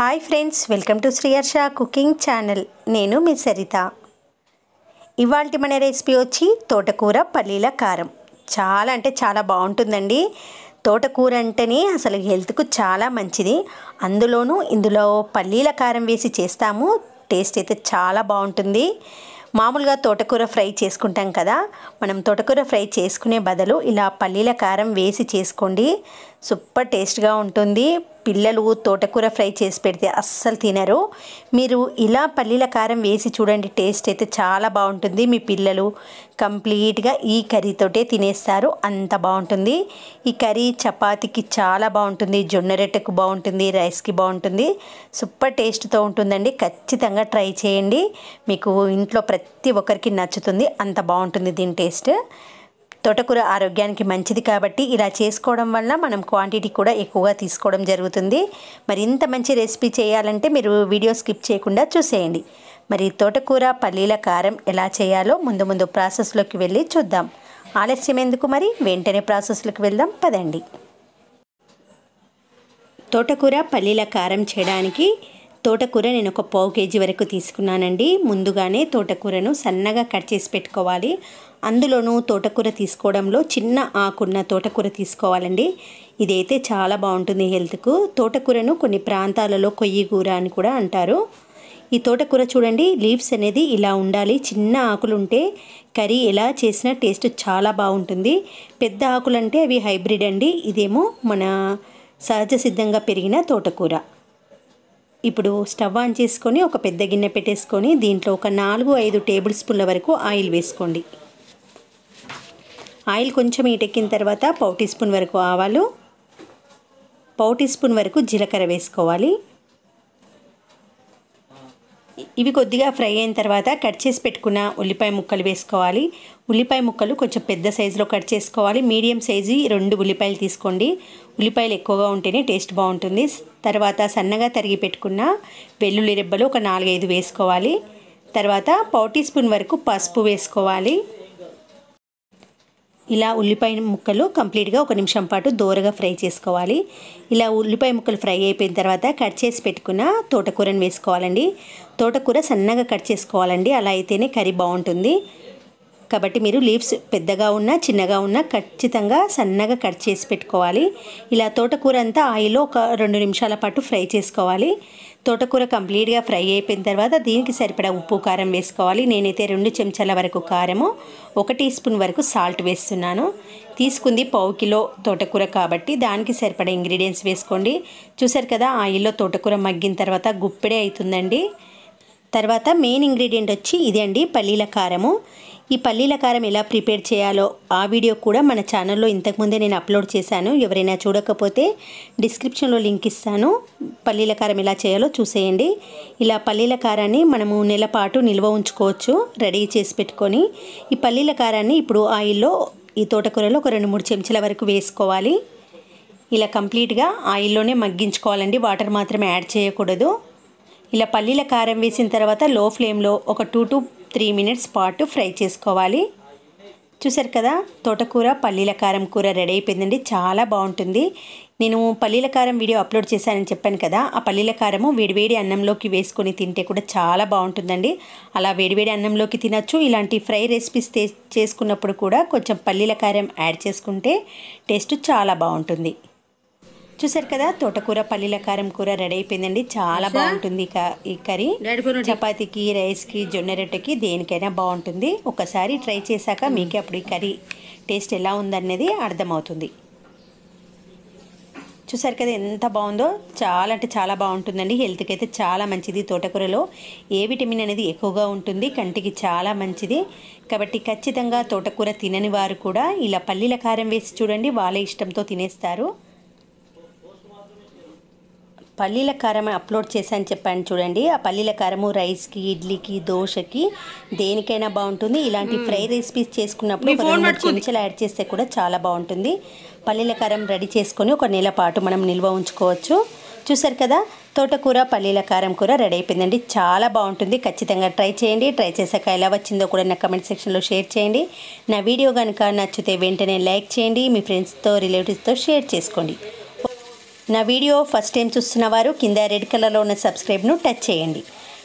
hi friends welcome to Sriharsha cooking channel నేను మీ సరిత ఇవాళ మన రెసిపీ వచ్చి తోటకూర పల్లీల కారం చాలా అంటే చాలా బాగుంటుందండి తోటకూర అంటేనే అసలు హెల్త్కు చాలా మంచిది అందులోనూ ఇందులో పల్లీల కారం వేసి చేస్తాము టేస్ట్ అయితే చాలా బాగుంటుంది మామూలుగా తోటకూర ఫ్రై చేసుకుంటాం కదా మనం తోటకూర ఫ్రై చేసుకునే బదులు ఇలా పల్లీల కారం వేసి చేసుకోండి సూపర్ టేస్ట్గా ఉంటుంది పిల్లలు తోటకూర ఫ్రై చేసి పెడితే అస్సలు తినరు మీరు ఇలా పల్లీల కారం వేసి చూడండి టేస్ట్ అయితే చాలా బాగుంటుంది మీ పిల్లలు కంప్లీట్గా ఈ కర్రీతోటే తినేస్తారు అంత బాగుంటుంది ఈ కర్రీ చపాతీకి చాలా బాగుంటుంది జొన్న రొట్టెకు బాగుంటుంది రైస్కి బాగుంటుంది సూపర్ టేస్ట్తో ఉంటుందండి ఖచ్చితంగా ట్రై చేయండి మీకు ఇంట్లో ప్రతి ఒక్కరికి నచ్చుతుంది అంత బాగుంటుంది దీని టేస్ట్ తోటకూర ఆరోగ్యానికి మంచిది కాబట్టి ఇలా చేసుకోవడం వల్ల మనం క్వాంటిటీ కూడా ఎక్కువగా తీసుకోవడం జరుగుతుంది మరి ఇంత మంచి రెసిపీ చేయాలంటే మీరు వీడియో స్కిప్ చేయకుండా చూసేయండి మరి తోటకూర పల్లీల కారం ఎలా చేయాలో ముందు ముందు ప్రాసెస్లోకి వెళ్ళి చూద్దాం ఆలస్యం ఎందుకు మరి వెంటనే ప్రాసెస్లోకి వెళ్దాం పదండి తోటకూర పల్లీల కారం చేయడానికి తోటకూర నేను ఒక పావు కేజీ వరకు తీసుకున్నానండి ముందుగానే తోటకూరను సన్నగా కట్ చేసి పెట్టుకోవాలి అందులోనూ తోటకూర తీసుకోవడంలో చిన్న ఆకున్న తోటకూర తీసుకోవాలండి ఇదైతే చాలా బాగుంటుంది హెల్త్కు తోటకూరను కొన్ని ప్రాంతాలలో కొయ్యి కూర అని కూడా అంటారు ఈ తోటకూర చూడండి లీవ్స్ అనేది ఇలా ఉండాలి చిన్న ఆకులు ఉంటే కర్రీ ఎలా చేసినా టేస్ట్ చాలా బాగుంటుంది పెద్ద ఆకులు అంటే అవి హైబ్రిడ్ అండి ఇదేమో మన సహజ సిద్ధంగా పెరిగిన తోటకూర ఇప్పుడు స్టవ్ ఆన్ చేసుకొని ఒక పెద్ద గిన్నె పెట్టేసుకొని దీంట్లో ఒక నాలుగు ఐదు టేబుల్ స్పూన్ల వరకు ఆయిల్ వేసుకోండి ఆయిల్ కొంచెం ఇటెక్కిన తర్వాత పౌ టీ స్పూన్ వరకు ఆవాలు పౌ టీ స్పూన్ వరకు జీలకర్ర వేసుకోవాలి ఇవి కొద్దిగా ఫ్రై అయిన తర్వాత కట్ చేసి పెట్టుకున్న ఉల్లిపాయ ముక్కలు వేసుకోవాలి ఉల్లిపాయ ముక్కలు కొంచెం పెద్ద సైజులో కట్ చేసుకోవాలి మీడియం సైజు రెండు ఉల్లిపాయలు తీసుకోండి ఉల్లిపాయలు ఎక్కువగా ఉంటేనే టేస్ట్ బాగుంటుంది తర్వాత సన్నగా తరిగి పెట్టుకున్న వెల్లుల్లి రెబ్బలు ఒక నాలుగైదు వేసుకోవాలి తర్వాత పావు టీ స్పూన్ వరకు పసుపు వేసుకోవాలి ఇలా ఉల్లిపాయ ముక్కలు కంప్లీట్గా ఒక నిమిషం పాటు దోరగా ఫ్రై చేసుకోవాలి ఇలా ఉల్లిపాయ ముక్కలు ఫ్రై అయిపోయిన తర్వాత కట్ చేసి పెట్టుకున్న తోటకూరను వేసుకోవాలండి తోటకూర సన్నగా కట్ చేసుకోవాలండి అలా అయితేనే కర్రీ బాగుంటుంది కాబట్టి మీరు లీవ్స్ పెద్దగా ఉన్నా చిన్నగా ఉన్నా ఖచ్చితంగా సన్నగా కట్ చేసి పెట్టుకోవాలి ఇలా తోటకూర అంతా ఆయిల్లో ఒక రెండు నిమిషాల పాటు ఫ్రై చేసుకోవాలి తోటకూర కంప్లీట్గా ఫ్రై అయిపోయిన తర్వాత దీనికి సరిపడా ఉప్పు కారం వేసుకోవాలి నేనైతే రెండు చెంచాల వరకు కారము ఒక టీ స్పూన్ వరకు సాల్ట్ వేస్తున్నాను తీసుకుంది పావు కిలో తోటకూర కాబట్టి దానికి సరిపడా ఇంగ్రీడియంట్స్ వేసుకోండి చూసారు కదా ఆయిల్లో తోటకూర మగ్గిన తర్వాత గుప్పెడే అవుతుందండి తర్వాత మెయిన్ ఇంగ్రీడియంట్ వచ్చి ఇదే అండి పల్లీల కారము ఈ పల్లీల కారం ఎలా ప్రిపేర్ చేయాలో ఆ వీడియో కూడా మన ఛానల్లో ఇంతకుముందే నేను అప్లోడ్ చేశాను ఎవరైనా చూడకపోతే డిస్క్రిప్షన్లో లింక్ ఇస్తాను పల్లీల కారం ఎలా చేయాలో చూసేయండి ఇలా పల్లీల కారాన్ని మనము నెల పాటు నిల్వ ఉంచుకోవచ్చు రెడీ చేసి పెట్టుకొని ఈ పల్లీల కారాన్ని ఇప్పుడు ఆయిల్లో ఈ తోటకూరలో ఒక రెండు మూడు చెంచాల వరకు వేసుకోవాలి ఇలా కంప్లీట్గా ఆయిల్లోనే మగ్గించుకోవాలండి వాటర్ మాత్రమే యాడ్ చేయకూడదు ఇలా పల్లీల కారం వేసిన తర్వాత లో ఫ్లేమ్లో ఒక టూ టూ త్రీ మినిట్స్ పాటు ఫ్రై చేసుకోవాలి చూసారు కదా తోటకూర పల్లీల కారం కూర రెడీ అయిపోయిందండి చాలా బాగుంటుంది నేను పల్లీల కారం వీడియో అప్లోడ్ చేశానని చెప్పాను కదా ఆ పల్లీల కారము వేడివేడి అన్నంలోకి వేసుకొని తింటే కూడా చాలా బాగుంటుందండి అలా వేడివేడి అన్నంలోకి తినచ్చు ఇలాంటి ఫ్రై రెసిపీస్ చేసుకున్నప్పుడు కూడా కొంచెం పల్లీల కారం యాడ్ చేసుకుంటే టేస్ట్ చాలా బాగుంటుంది చూసారు కదా తోటకూర పల్లీల కారం కూర రెడీ అయిపోయిందండి చాలా బాగుంటుంది ఈ కర్రీ చపాతీకి రైస్కి జొన్న రొట్టెకి దేనికైనా బాగుంటుంది ఒకసారి ట్రై చేశాక మీకు అప్పుడు ఈ కర్రీ టేస్ట్ ఎలా ఉందనేది అర్థమవుతుంది చూసారు కదా ఎంత బాగుందో చాలా అంటే చాలా బాగుంటుందండి హెల్త్కి అయితే చాలా మంచిది తోటకూరలో ఏ విటమిన్ అనేది ఎక్కువగా ఉంటుంది కంటికి చాలా మంచిది కాబట్టి ఖచ్చితంగా తోటకూర తినని వారు కూడా ఇలా పల్లీల కారం వేసి చూడండి వాళ్ళ ఇష్టంతో తినేస్తారు పల్లీల కారం అప్లోడ్ చేశాను చెప్పాను చూడండి ఆ పల్లీల కారము రైస్కి ఇడ్లీకి దోశకి దేనికైనా బాగుంటుంది ఇలాంటి ఫ్రై రెసిపీస్ చేసుకున్నప్పుడు చెంచాలు యాడ్ చేస్తే కూడా చాలా బాగుంటుంది పల్లీల కారం రెడీ చేసుకొని ఒక నెల పాటు మనం నిల్వ ఉంచుకోవచ్చు చూసారు కదా తోటకూర పల్లీల కారం కూర రెడీ అయిపోయిందండి చాలా బాగుంటుంది ఖచ్చితంగా ట్రై చేయండి ట్రై చేశాక ఎలా వచ్చిందో కూడా నా కమెంట్ సెక్షన్లో షేర్ చేయండి నా వీడియో కనుక నచ్చితే వెంటనే లైక్ చేయండి మీ ఫ్రెండ్స్తో రిలేటివ్స్తో షేర్ చేసుకోండి నా వీడియో ఫస్ట్ టైం చూస్తున్న వారు కింద రెడ్ కలర్లో ఉన్న సబ్స్క్రైబ్ను టచ్ చేయండి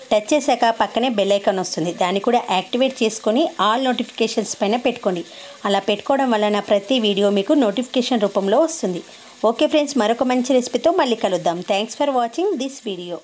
టచ్ చేశాక పక్కనే బెల్ ఐకాన్ వస్తుంది దాన్ని కూడా యాక్టివేట్ చేసుకొని ఆల్ నోటిఫికేషన్స్ పైన పెట్టుకోండి అలా పెట్టుకోవడం వల్ల నా ప్రతి వీడియో మీకు నోటిఫికేషన్ రూపంలో వస్తుంది ఓకే ఫ్రెండ్స్ మరొక మంచి రెసిపీతో మళ్ళీ కలుద్దాం thanks for watching this video